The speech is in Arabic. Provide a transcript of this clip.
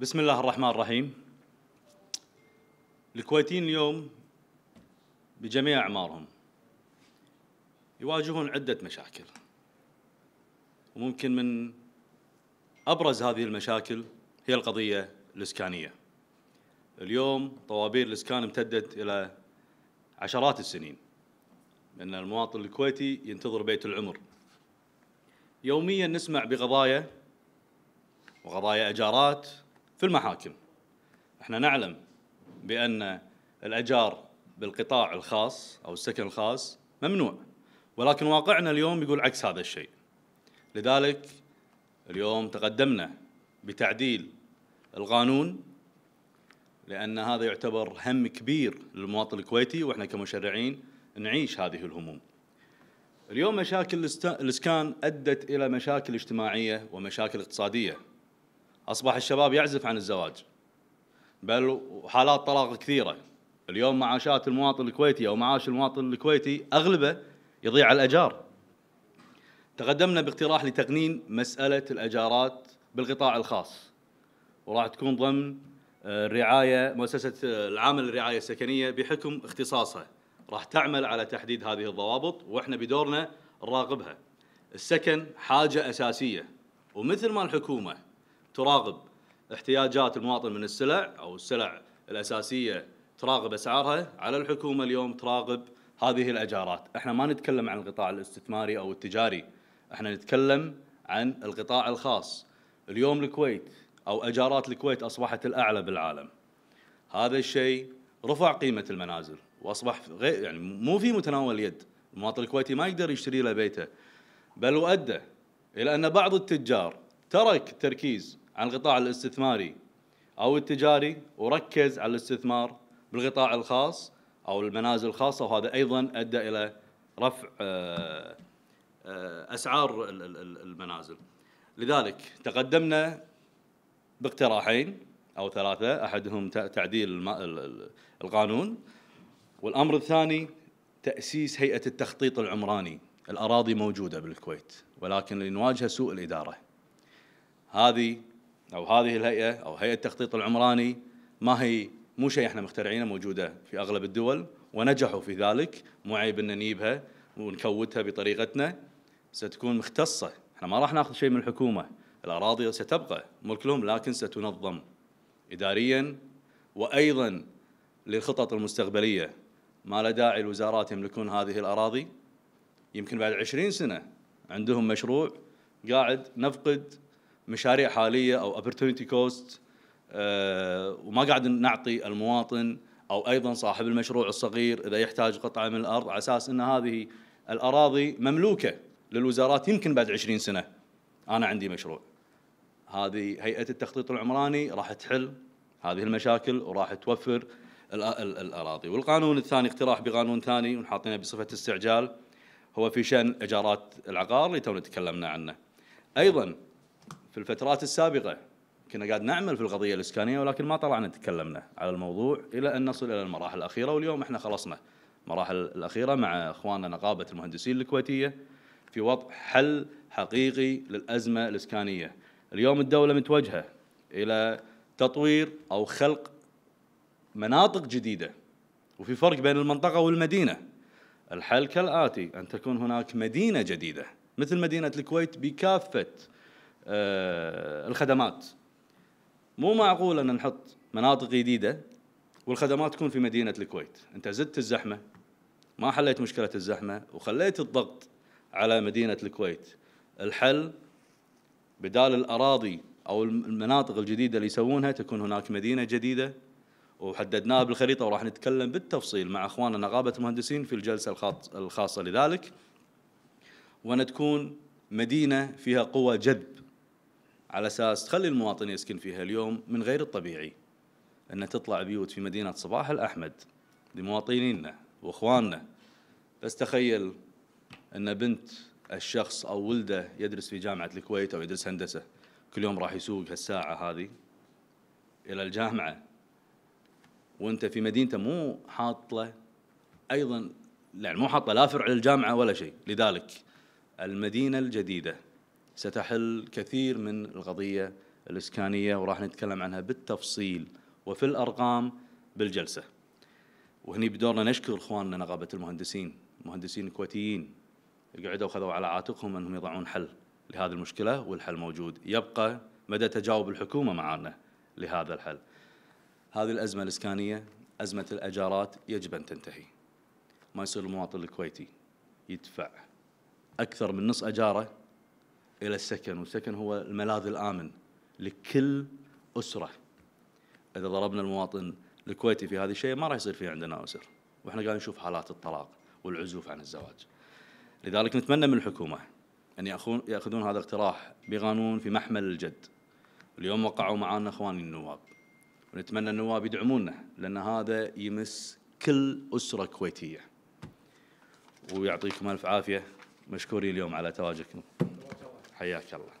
بسم الله الرحمن الرحيم الكويتيين اليوم بجميع أعمارهم يواجهون عدة مشاكل وممكن من أبرز هذه المشاكل هي القضية الإسكانية اليوم طوابير الإسكان امتدت إلى عشرات السنين لأن المواطن الكويتي ينتظر بيت العمر يوميا نسمع بقضايا وقضايا أجارات في المحاكم احنا نعلم بأن الأجار بالقطاع الخاص أو السكن الخاص ممنوع ولكن واقعنا اليوم يقول عكس هذا الشيء لذلك اليوم تقدمنا بتعديل القانون لأن هذا يعتبر هم كبير للمواطن الكويتي وإحنا كمشرعين نعيش هذه الهموم اليوم مشاكل الاسكان أدت إلى مشاكل اجتماعية ومشاكل اقتصادية أصبح الشباب يعزف عن الزواج بل وحالات طلاق كثيرة اليوم معاشات المواطن الكويتي أو معاش المواطن الكويتي أغلبه يضيع على الأجار تقدمنا باقتراح لتقنين مسألة الأجارات بالقطاع الخاص وراح تكون ضمن آه، الرعاية مؤسسة آه، العامل الرعاية السكنية بحكم اختصاصها راح تعمل على تحديد هذه الضوابط وإحنا بدورنا نراقبها السكن حاجة أساسية ومثل ما الحكومة تراقب احتياجات المواطن من السلع او السلع الاساسيه تراقب اسعارها على الحكومه اليوم تراقب هذه الاجارات، احنا ما نتكلم عن القطاع الاستثماري او التجاري، احنا نتكلم عن القطاع الخاص. اليوم الكويت او اجارات الكويت اصبحت الاعلى بالعالم. هذا الشيء رفع قيمه المنازل واصبح غير يعني مو في متناول اليد، المواطن الكويتي ما يقدر يشتري له بيته بل وادى الى ان بعض التجار ترك التركيز عن القطاع الاستثماري أو التجاري وركز على الاستثمار بالقطاع الخاص أو المنازل الخاصة وهذا أيضا أدى إلى رفع آه، آه، أسعار المنازل لذلك تقدمنا باقتراحين أو ثلاثة أحدهم تعديل القانون والأمر الثاني تأسيس هيئة التخطيط العمراني الأراضي موجودة بالكويت ولكن اللي نواجهه سوء الإدارة هذه او هذه الهيئه او هيئه التخطيط العمراني ما هي مو شيء احنا مخترعينه موجوده في اغلب الدول ونجحوا في ذلك مو عيب ان نجيبها ونكوتها بطريقتنا ستكون مختصه احنا ما راح ناخذ شيء من الحكومه الاراضي ستبقى ملك لهم لكن ستنظم اداريا وايضا للخطط المستقبليه ما لا داعي الوزارات يملكون هذه الاراضي يمكن بعد عشرين سنه عندهم مشروع قاعد نفقد مشاريع حاليه او opportunity كوست آه، وما قاعد نعطي المواطن او ايضا صاحب المشروع الصغير اذا يحتاج قطعه من الارض على اساس ان هذه الاراضي مملوكه للوزارات يمكن بعد 20 سنه انا عندي مشروع. هذه هيئه التخطيط العمراني راح تحل هذه المشاكل وراح توفر الاراضي والقانون الثاني اقتراح بقانون ثاني ونحاطينه بصفه استعجال هو في شان ايجارات العقار اللي تونا تكلمنا عنه. ايضا في الفترات السابقة كنا قاعد نعمل في القضية الإسكانية ولكن ما طلعنا تكلمنا على الموضوع إلى أن نصل إلى المراحل الأخيرة واليوم إحنا خلصنا المراحل الأخيرة مع إخواننا نقابة المهندسين الكويتية في وضع حل حقيقي للأزمة الإسكانية اليوم الدولة متوجهة إلى تطوير أو خلق مناطق جديدة وفي فرق بين المنطقة والمدينة الحل كالآتي أن تكون هناك مدينة جديدة مثل مدينة الكويت بكافة آه، الخدمات مو معقول ان نحط مناطق جديده والخدمات تكون في مدينه الكويت انت زدت الزحمه ما حليت مشكله الزحمه وخليت الضغط على مدينه الكويت الحل بدال الاراضي او المناطق الجديده اللي يسوونها تكون هناك مدينه جديده وحددناها بالخريطه وراح نتكلم بالتفصيل مع اخواننا نقابه المهندسين في الجلسه الخاصه لذلك وان تكون مدينه فيها قوه جذب على اساس تخلي المواطن يسكن فيها اليوم من غير الطبيعي ان تطلع بيوت في مدينه صباح الاحمد لمواطنينا واخواننا بس تخيل ان بنت الشخص او ولده يدرس في جامعه الكويت او يدرس هندسه كل يوم راح يسوق هالساعه هذه الى الجامعه وانت في مدينته مو حاط له ايضا يعني مو حاطه لا فرع للجامعه ولا شيء لذلك المدينه الجديده ستحل كثير من القضية الإسكانية وراح نتكلم عنها بالتفصيل وفي الأرقام بالجلسة وهني بدورنا نشكر إخواننا نقابة المهندسين المهندسين الكويتيين قعدوا وخذوا على عاتقهم أنهم يضعون حل لهذه المشكلة والحل موجود يبقى مدى تجاوب الحكومة معنا لهذا الحل هذه الأزمة الإسكانية أزمة الأجارات يجب أن تنتهي ما يصير المواطن الكويتي يدفع أكثر من نص أجاره الى السكن، والسكن هو الملاذ الامن لكل اسره. اذا ضربنا المواطن الكويتي في هذا الشيء ما راح يصير في عندنا اسر، واحنا قاعدين نشوف حالات الطلاق والعزوف عن الزواج. لذلك نتمنى من الحكومه ان ياخذون هذا الاقتراح بقانون في محمل الجد. اليوم وقعوا معنا اخواني النواب. ونتمنى النواب يدعمونا لان هذا يمس كل اسره كويتيه. ويعطيكم الف عافيه مشكورين اليوم على تواجدكم حياك الله